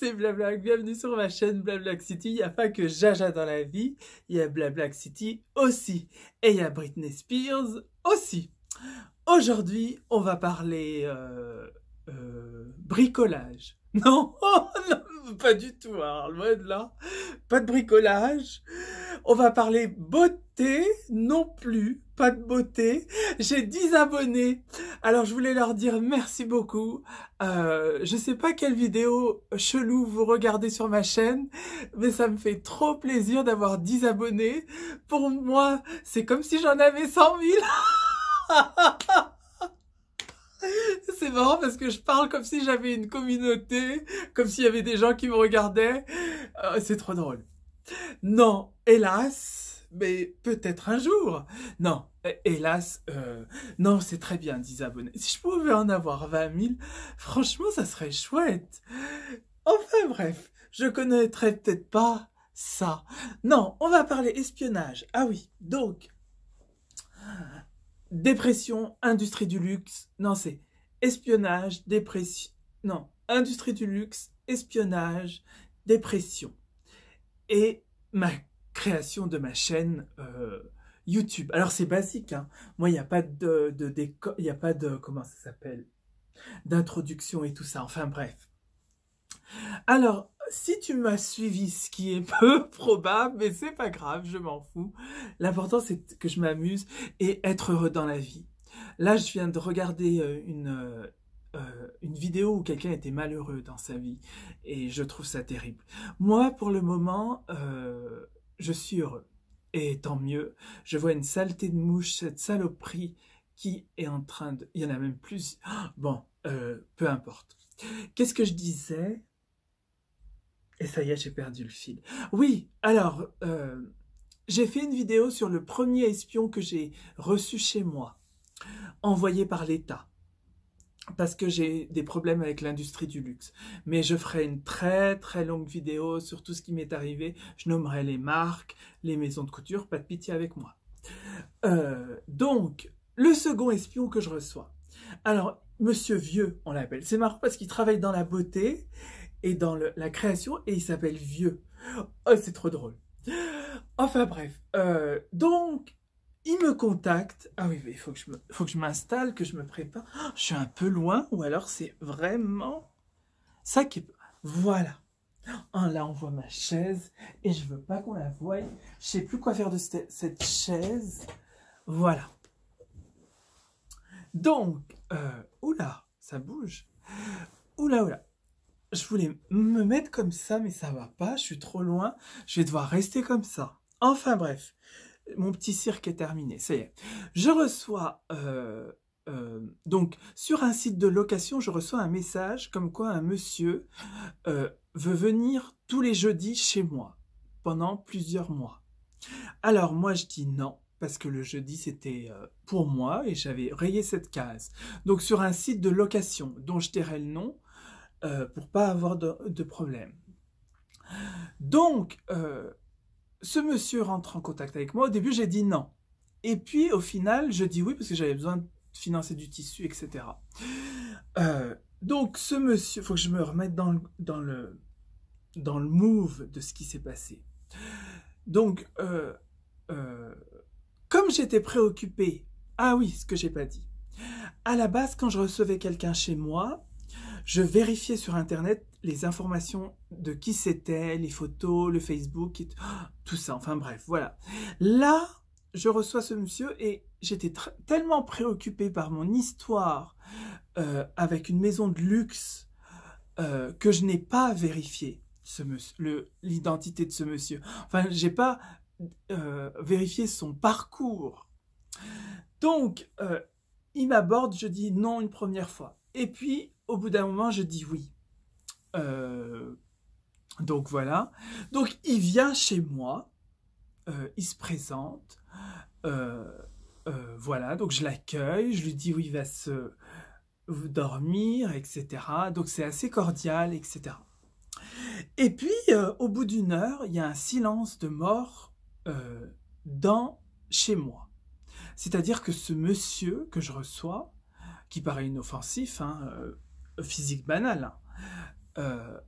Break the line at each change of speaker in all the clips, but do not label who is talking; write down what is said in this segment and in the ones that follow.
c'est Blablac, bienvenue sur ma chaîne Blablac City. Il n'y a pas que Jaja dans la vie, il y a Blablac City aussi. Et il y a Britney Spears aussi. Aujourd'hui, on va parler euh, euh, bricolage. Non, pas du tout, hein, alors de là. Pas de bricolage. On va parler beauté non plus, pas de beauté. J'ai 10 abonnés. Alors je voulais leur dire merci beaucoup. Euh, je sais pas quelle vidéo chelou vous regardez sur ma chaîne, mais ça me fait trop plaisir d'avoir 10 abonnés. Pour moi, c'est comme si j'en avais 100 000. C'est marrant parce que je parle comme si j'avais une communauté, comme s'il y avait des gens qui me regardaient. Euh, c'est trop drôle. Non, hélas, mais peut-être un jour. Non, hélas, euh, non, c'est très bien, 10 abonnés. Si je pouvais en avoir 20 000, franchement, ça serait chouette. Enfin bref, je connaîtrais peut-être pas ça. Non, on va parler espionnage. Ah oui, donc dépression, industrie du luxe. Non, c'est espionnage, dépression. Non, industrie du luxe, espionnage, dépression. Et ma création de ma chaîne euh, YouTube. Alors c'est basique, hein. Moi, il n'y a pas de, de, il a pas de, comment ça s'appelle, d'introduction et tout ça. Enfin bref. Alors, si tu m'as suivi, ce qui est peu probable, mais c'est pas grave, je m'en fous. L'important, c'est que je m'amuse et être heureux dans la vie. Là, je viens de regarder euh, euh, euh, une, vidéo où quelqu'un était malheureux dans sa vie et je trouve ça terrible. Moi, pour le moment, je suis heureux. Et tant mieux, je vois une saleté de mouche, cette saloperie qui est en train de... Il y en a même plus. Bon, peu importe. Qu'est-ce que je disais et ça y est, j'ai perdu le fil. Oui, alors, euh, j'ai fait une vidéo sur le premier espion que j'ai reçu chez moi, envoyé par l'État, parce que j'ai des problèmes avec l'industrie du luxe. Mais je ferai une très très longue vidéo sur tout ce qui m'est arrivé. Je nommerai les marques, les maisons de couture, pas de pitié avec moi. Euh, donc, le second espion que je reçois. Alors, Monsieur Vieux, on l'appelle. C'est marrant parce qu'il travaille dans la beauté et dans la création et il s'appelle Vieux. Oh, c'est trop drôle. Enfin bref, euh, donc il me contacte. Ah oui, il faut que je m'installe, que, que je me prépare. Oh, je suis un peu loin ou alors c'est vraiment ça qui est... Voilà. Oh, là, on voit ma chaise et je veux pas qu'on la voie. Je sais plus quoi faire de cette, cette chaise. Voilà. Donc, euh, oula, ça bouge. Oula, oula je voulais me mettre comme ça, mais ça va pas, je suis trop loin, je vais devoir rester comme ça. Enfin bref, mon petit cirque est terminé, ça y est. Je reçois, euh, euh, donc sur un site de location, je reçois un message comme quoi un monsieur euh, veut venir tous les jeudis chez moi pendant plusieurs mois. Alors moi je dis non, parce que le jeudi c'était pour moi et j'avais rayé cette case. Donc sur un site de location dont je tairai le nom, euh, pour pas avoir de, problème. Donc, euh, ce monsieur rentre en contact avec moi. Au début, j'ai dit non. Et puis, au final, je dis oui parce que j'avais besoin de financer du tissu, etc. Euh, donc, ce monsieur, Il faut que je me remette dans le, dans le, move de ce qui s'est passé. Donc, comme j'étais préoccupée, ah oui, ce que j'ai pas dit. À la base, quand je recevais quelqu'un chez moi, je vérifiais sur Internet les informations de qui c'était, les photos, le Facebook, oh, tout ça. Enfin bref, voilà. Là, je reçois ce monsieur et j'étais tellement préoccupé par mon histoire euh, avec une maison de luxe euh, que je n'ai pas vérifié l'identité de ce monsieur. Enfin, n'ai pas euh, vérifié son parcours. Donc, il m'aborde, je dis non une première fois. Et puis, au bout d'un moment, je dis oui. Euh, donc voilà. Donc il vient chez moi, euh, il se présente. Euh, voilà, donc je l'accueille, je lui dis où il va se dormir, etc. Donc c'est assez cordial, etc. Et puis, au bout d'une heure, il y a un silence de mort dans chez moi. C'est-à-dire que ce monsieur que je reçois, qui paraît inoffensif, hein, physique banale. Euh,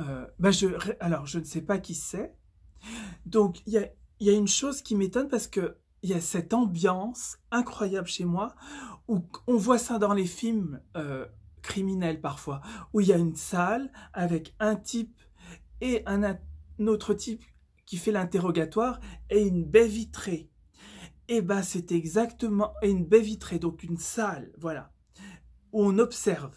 euh, bah, je, alors, je ne sais pas qui c'est. Donc, il y a, une chose qui m'étonne parce que il y a cette ambiance incroyable chez moi où on voit ça dans les films euh, criminels parfois, où il y a une salle avec un type et un, autre type qui fait l'interrogatoire et une baie vitrée. Et bien, bah, c'est exactement une baie vitrée, donc une salle, voilà, où on observe.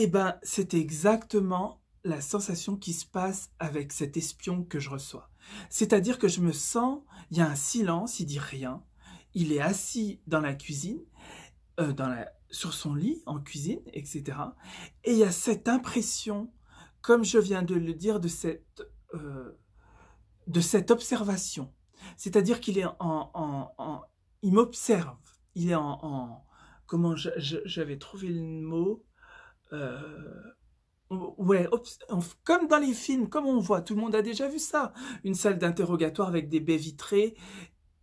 Eh bien, c'est exactement la sensation qui se passe avec cet espion que je reçois. C'est-à-dire que je me sens, il y a un silence, il dit rien. Il est assis dans la cuisine, euh, sur son lit, en cuisine, etc. Et il y a cette impression, comme je viens de le dire, de cette, euh, observation. C'est-à-dire qu'il est il m'observe. Il est en comment j'avais trouvé le mot euh, ouais, comme dans les films, comme on voit, tout le monde a déjà vu ça. Une salle d'interrogatoire avec des baies vitrées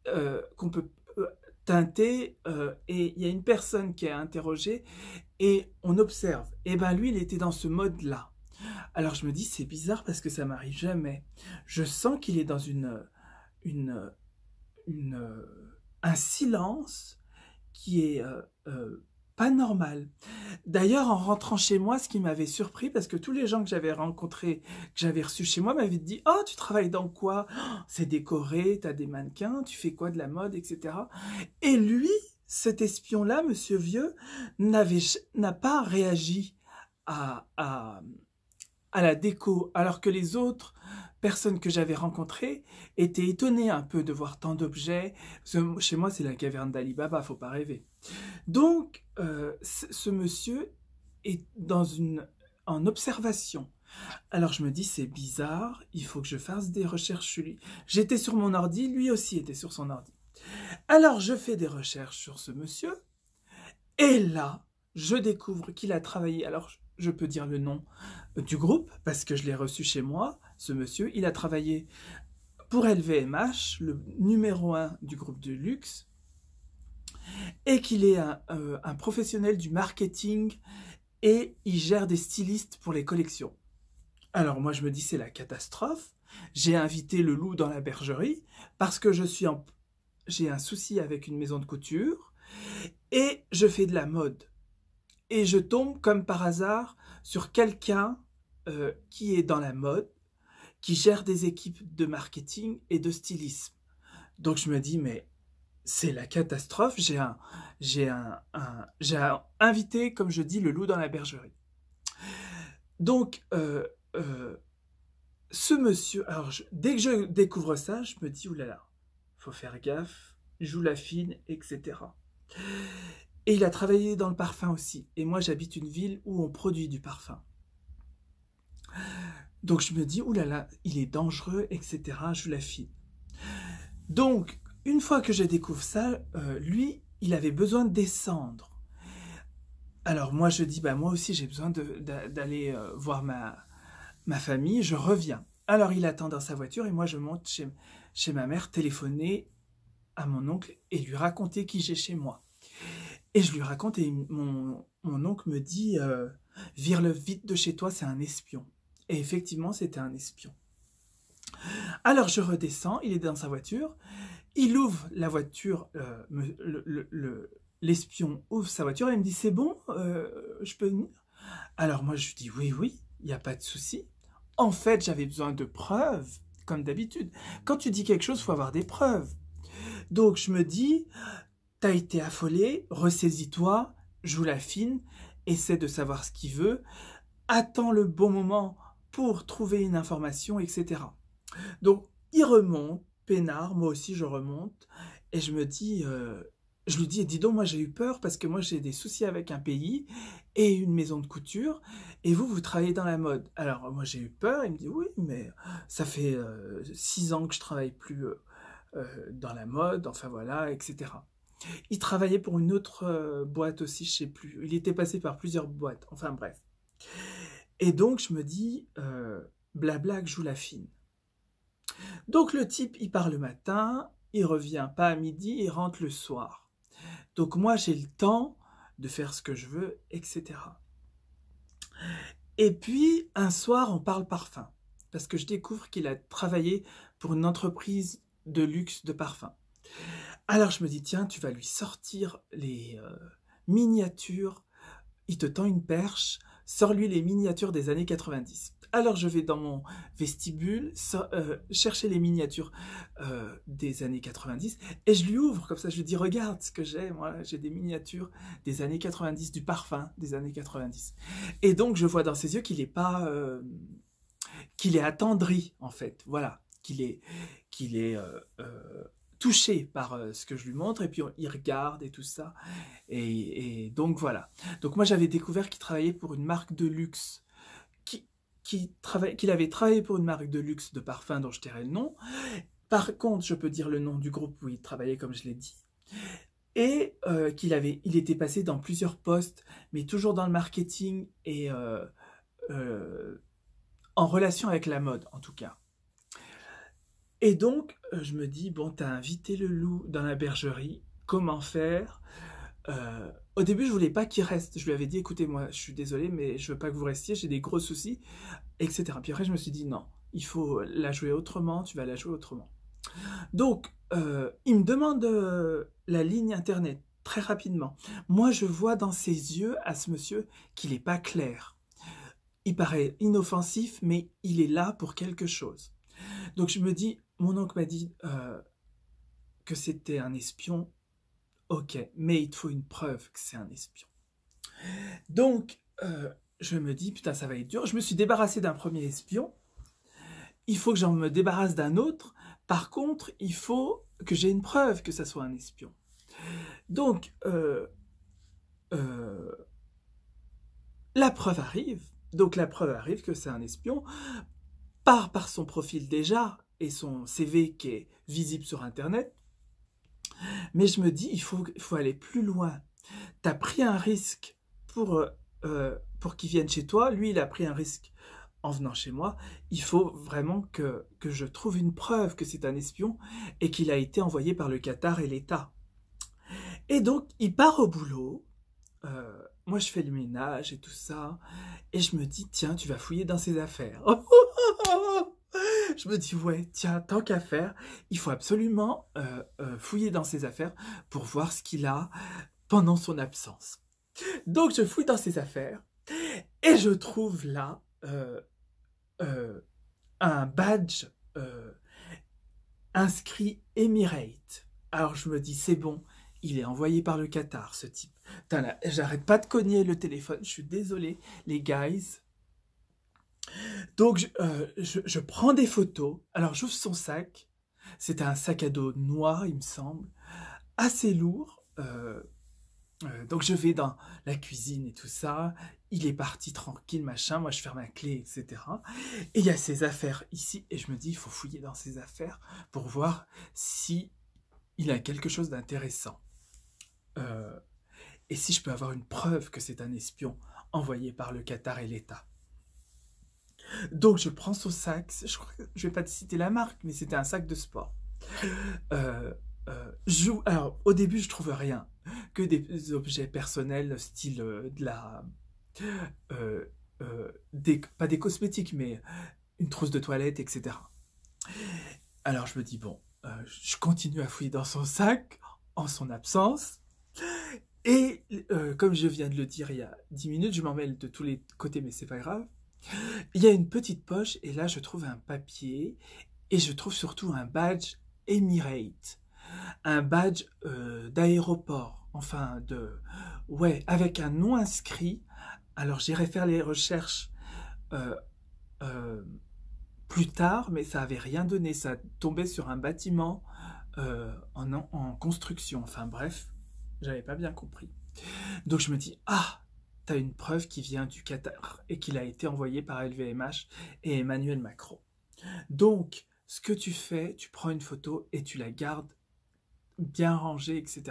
euh, qu'on peut euh, teinter et il y a une personne qui est interrogée et on observe. Et eh ben lui, il était dans ce mode-là. Alors je me dis, c'est bizarre parce que ça m'arrive jamais. Je sens qu'il est dans une, une, un silence qui est pas normal. D'ailleurs, en rentrant chez moi, ce qui m'avait surpris, parce que tous les gens que j'avais rencontrés, que j'avais reçus chez moi, m'avaient dit « Oh, tu travailles dans quoi oh, C'est décoré, tu as des mannequins, tu fais quoi de la mode, etc. » Et lui, cet espion-là, monsieur Vieux, n'a pas réagi à, à, la déco, alors que les autres personnes que j'avais rencontrées étaient étonnées un peu de voir tant d'objets. Chez moi, c'est la caverne d'Alibaba, faut pas rêver. Donc, euh, ce monsieur est dans une, en observation. Alors je me dis, c'est bizarre, il faut que je fasse des recherches sur lui. J'étais sur mon ordi, lui aussi était sur son ordi. Alors je fais des recherches sur ce monsieur, et là, je découvre qu'il a travaillé, alors je peux dire le nom du groupe, parce que je l'ai reçu chez moi, ce monsieur, il a travaillé pour LVMH, le numéro 1 du groupe de luxe, et qu'il est euh, un, professionnel du marketing et il gère des stylistes pour les collections. Alors moi je me dis c'est la catastrophe. J'ai invité le loup dans la bergerie parce que je suis j'ai un souci avec une maison de couture et je fais de la mode. Et je tombe comme par hasard sur quelqu'un euh, qui est dans la mode, qui gère des équipes de marketing et de stylisme. Donc je me dis mais c'est la catastrophe. J'ai un, j'ai un, invité, comme je dis, le loup dans la bergerie. Donc, euh, euh, ce monsieur, alors dès que je découvre ça, je me dis, oulala, faut faire gaffe, joue la fine, etc. Et il a travaillé dans le parfum aussi. Et moi, j'habite une ville où on produit du parfum. Donc, je me dis, oulala, il est dangereux, etc. Joue la fine. Donc, une fois que je découvre ça, euh, lui, il avait besoin de descendre. Alors moi, je dis, bah moi aussi, j'ai besoin d'aller euh, voir ma, ma famille, je reviens. Alors il attend dans sa voiture et moi, je monte chez, ma mère, téléphoner à mon oncle et lui raconter qui j'ai chez moi. Et je lui raconte et mon, oncle me dit euh, Vire-le vite de chez toi, c'est un espion. » Et effectivement, c'était un espion. Alors je redescends, il est dans sa voiture, il ouvre la voiture, euh, l'espion ouvre sa voiture et il me dit c'est bon, euh, je peux venir Alors moi je lui dis oui, oui, il n'y a pas de souci. En fait j'avais besoin de preuves, comme d'habitude. Quand tu dis quelque chose, faut avoir des preuves. Donc je me dis, t'as été affolé, ressaisis-toi, joue la fine, essaie de savoir ce qu'il veut, attends le bon moment pour trouver une information, etc. Donc il remonte peinard, moi aussi je remonte, et je me dis, euh, je lui dis, dis donc, moi j'ai eu peur parce que moi j'ai des soucis avec un pays et une maison de couture, et vous, vous travaillez dans la mode. Alors moi j'ai eu peur, il me dit, oui, mais ça fait euh, six ans que je travaille plus euh, dans la mode, enfin voilà, etc. Il travaillait pour une autre boîte aussi, je sais plus. Il était passé par plusieurs boîtes, enfin bref. Et donc je me dis, blabla que joue la fine. Donc le type, il part le matin, il revient pas à midi, il rentre le soir. Donc moi, j'ai le temps de faire ce que je veux, etc. Et puis, un soir, on parle parfum, parce que je découvre qu'il a travaillé pour une entreprise de luxe de parfum. Alors je me dis, tiens, tu vas lui sortir les euh, miniatures, il te tend une perche, sors-lui les miniatures des années 90. Alors je vais dans mon vestibule euh, chercher les miniatures euh, des années 90 et je lui ouvre comme ça, je lui dis regarde ce que j'ai, moi j'ai des miniatures des années 90, du parfum des années 90. Et donc je vois dans ses yeux qu'il n'est pas... Euh, qu'il est attendri en fait, voilà, qu'il est, qu'il est touché par ce que je lui montre et puis il regarde et tout ça. et donc voilà. Donc moi j'avais découvert qu'il travaillait pour une marque de luxe qu'il avait travaillé pour une marque de luxe de parfum dont je tairai le nom. Par contre, je peux dire le nom du groupe où il travaillait, comme je l'ai dit. Et euh, qu'il avait, il était passé dans plusieurs postes, mais toujours dans le marketing et euh, euh, en relation avec la mode, en tout cas. Et donc, je me dis, bon, as invité le loup dans la bergerie, comment faire au début, je voulais pas qu'il reste. Je lui avais dit, écoutez, moi, je suis désolé, mais je veux pas que vous restiez, j'ai des gros soucis, etc. Puis après, je me suis dit, non, il faut la jouer autrement, tu vas la jouer autrement. Donc, euh, il me demande euh, la ligne internet très rapidement. Moi, je vois dans ses yeux à ce monsieur qu'il n'est pas clair. Il paraît inoffensif, mais il est là pour quelque chose. Donc, je me dis, mon oncle m'a dit euh, que c'était un espion Ok, mais il te faut une preuve que c'est un espion. Donc, euh, je me dis, putain, ça va être dur. Je me suis débarrassé d'un premier espion. Il faut que j'en me débarrasse d'un autre. Par contre, il faut que j'ai une preuve que ça soit un espion. Donc, euh, euh, la preuve arrive. Donc, la preuve arrive que c'est un espion. Par, par son profil déjà et son CV qui est visible sur Internet, mais je me dis, il faut, faut aller plus loin. Tu as pris un risque pour, euh, euh, pour qu'il vienne chez toi. Lui, il a pris un risque en venant chez moi. Il faut vraiment que, que je trouve une preuve que c'est un espion et qu'il a été envoyé par le Qatar et l'État. Et donc, il part au boulot. Euh, moi, je fais le ménage et tout ça. Et je me dis, tiens, tu vas fouiller dans ses affaires. je me dis, ouais, tiens, tant qu'à faire, il faut absolument euh, euh, fouiller dans ses affaires pour voir ce qu'il a pendant son absence. Donc, je fouille dans ses affaires et je trouve là euh, un badge inscrit Emirate. Alors, je me dis, c'est bon, il est envoyé par le Qatar, ce type. J'arrête pas de cogner le téléphone, je suis désolé, les guys. Donc, euh, je, prends des photos. Alors, j'ouvre son sac. C'est un sac à dos noir, il me semble, assez lourd. Euh, euh, donc, je vais dans la cuisine et tout ça. Il est parti tranquille, machin. Moi, je ferme ma clé, etc. Et il y a ses affaires ici. Et je me dis, il faut fouiller dans ses affaires pour voir si il a quelque chose d'intéressant. et si je peux avoir une preuve que c'est un espion envoyé par le Qatar et l'État. Donc je prends son sac, je crois je vais pas te citer la marque, mais c'était un sac de sport. Euh, euh, alors au début je trouve rien, que des, objets personnels, style euh, de la, pas des cosmétiques, mais une trousse de toilette, etc. Alors je me dis bon, je continue à fouiller dans son sac en son absence. Et comme je viens de le dire il y a 10 minutes, je m'en mêle de tous les côtés, mais c'est pas grave. Il y a une petite poche et là je trouve un papier et je trouve surtout un badge Emirate, un badge euh, d'aéroport, enfin de... Ouais, avec un nom inscrit. Alors j'irai faire les recherches euh, euh, plus tard, mais ça avait rien donné. Ça tombait sur un bâtiment en, en construction. Enfin bref, j'avais pas bien compris. Donc je me dis, ah, tu as une preuve qui vient du Qatar et qu'il a été envoyé par LVMH et Emmanuel Macron. Donc, ce que tu fais, tu prends une photo et tu la gardes bien rangée, etc.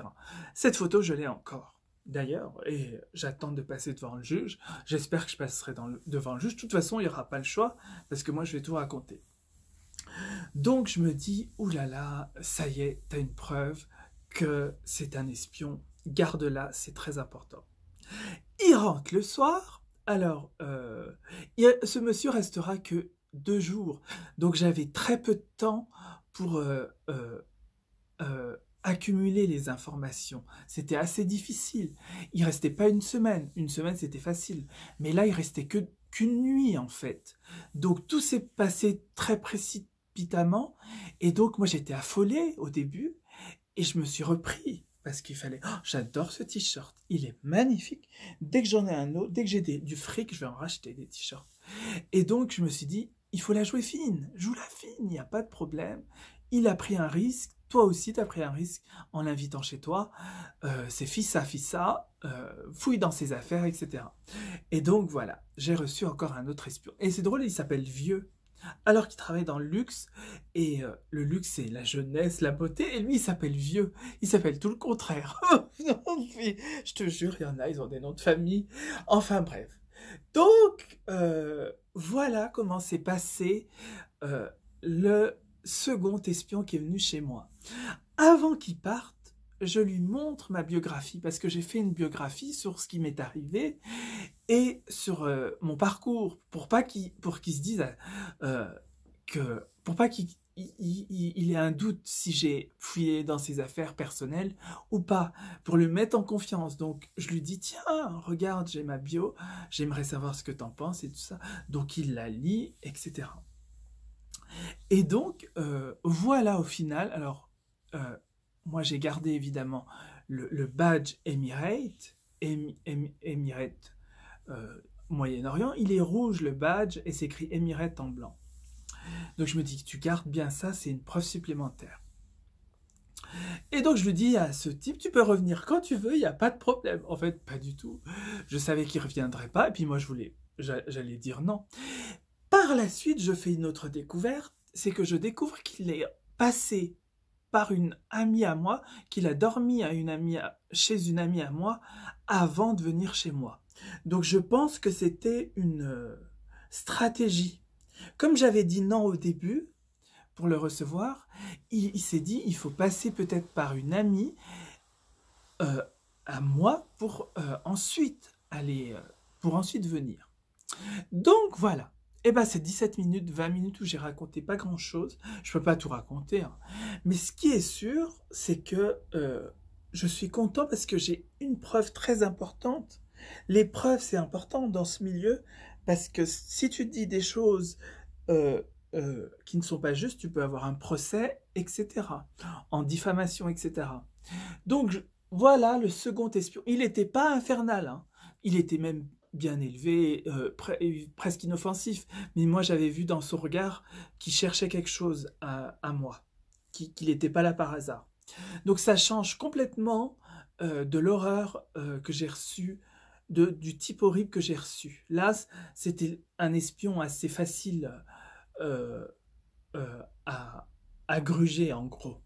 Cette photo, je l'ai encore. D'ailleurs, et j'attends de passer devant le juge. J'espère que je passerai devant le juge. De toute façon, il n'y aura pas le choix parce que moi, je vais tout raconter. Donc, je me dis, oulala, là là, ça y est, as une preuve que c'est un espion. Garde-la, c'est très important. Il rentre le soir. Alors, euh, ce monsieur restera que deux jours. Donc j'avais très peu de temps pour euh, euh, accumuler les informations. C'était assez difficile. Il restait pas une semaine. Une semaine, c'était facile. Mais là, il restait que qu'une nuit, en fait. Donc tout s'est passé très précipitamment. Et donc moi, j'étais affolée au début. Et je me suis repris parce qu'il fallait. Oh, j'adore ce t-shirt, il est magnifique. Dès que j'en ai un autre, dès que j'ai du fric, je vais en racheter des t-shirts. Et donc, je me suis dit, il faut la jouer fine, joue la fine, il n'y a pas de problème. Il a pris un risque, toi aussi, tu as pris un risque en l'invitant chez toi. Euh, c'est ça fissa, euh, fouille dans ses affaires, etc. Et donc, voilà, j'ai reçu encore un autre espion. Et c'est drôle, il s'appelle Vieux, alors qu'il travaille dans le luxe. Et euh, le luxe, c'est la jeunesse, la beauté. Et lui, il s'appelle vieux. Il s'appelle tout le contraire. Oh, je te jure, il y en a, ils ont des noms de famille. Enfin bref. Donc, euh, voilà comment s'est passé euh, le second espion qui est venu chez moi. Avant qu'il parte, je lui montre ma biographie parce que j'ai fait une biographie sur ce qui m'est arrivé et sur euh, mon parcours pour pas qu'il pour qu'il se dise euh, que pour pas qu'il il, ait un doute si j'ai fouillé dans ses affaires personnelles ou pas, pour le mettre en confiance. Donc je lui dis, tiens, regarde, j'ai ma bio, j'aimerais savoir ce que t'en penses et tout ça. Donc il la lit, etc. Et donc, euh, voilà au final, alors, moi j'ai gardé évidemment le, badge Emirate, euh, Moyen-Orient, il est rouge le badge et s'écrit Emirate en blanc. Donc je me dis, que tu gardes bien ça, c'est une preuve supplémentaire. Et donc je lui dis à ce type, tu peux revenir quand tu veux, il n'y a pas de problème. En fait, pas du tout. Je savais qu'il ne reviendrait pas, et puis moi je voulais, j'allais dire non. Par la suite, je fais une autre découverte, c'est que je découvre qu'il est passé par une amie à moi, qu'il a dormi à une amie chez une amie à moi avant de venir chez moi. Donc je pense que c'était une euh, stratégie. Comme j'avais dit non au début, pour le recevoir, il, s'est dit il faut passer peut-être par une amie euh, à moi pour euh, ensuite aller pour ensuite venir. Donc voilà. Eh ben, c'est 17 minutes, 20 minutes où j'ai raconté pas grand chose. Je peux pas tout raconter. Hein. Mais ce qui est sûr, c'est que euh, je suis content parce que j'ai une preuve très importante. Les preuves, c'est important dans ce milieu parce que si tu dis des choses euh, euh, qui ne sont pas justes, tu peux avoir un procès, etc. En diffamation, etc. Donc, voilà le second espion. Il n'était pas infernal. Hein. Il était même bien élevé, euh, presque inoffensif, mais moi j'avais vu dans son regard qu'il cherchait quelque chose à, moi, qu'il n'était pas là par hasard. Donc ça change complètement euh, de l'horreur euh, que j'ai reçue, du type horrible que j'ai reçu. Là, c'était un espion assez facile à gruger en gros.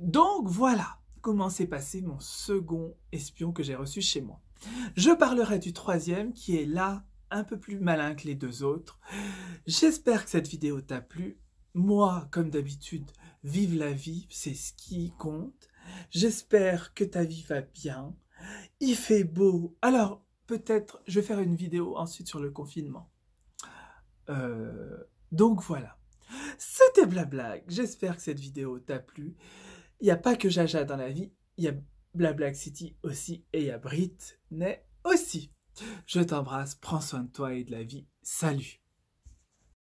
Donc voilà comment s'est passé mon second espion que j'ai reçu chez moi. Je parlerai du troisième qui est là un peu plus malin que les deux autres. J'espère que cette vidéo t'a plu. Moi, comme d'habitude, vive la vie, c'est ce qui compte. J'espère que ta vie va bien. Il fait beau. Alors, peut-être, je vais faire une vidéo ensuite sur le confinement. Euh, donc voilà. C'était Blabla, J'espère que cette vidéo t'a plu. Il n'y a pas que Jaja dans la vie. Il y a Black City aussi et Yabrit Britney aussi. Je t'embrasse, prends soin de toi et de la vie. Salut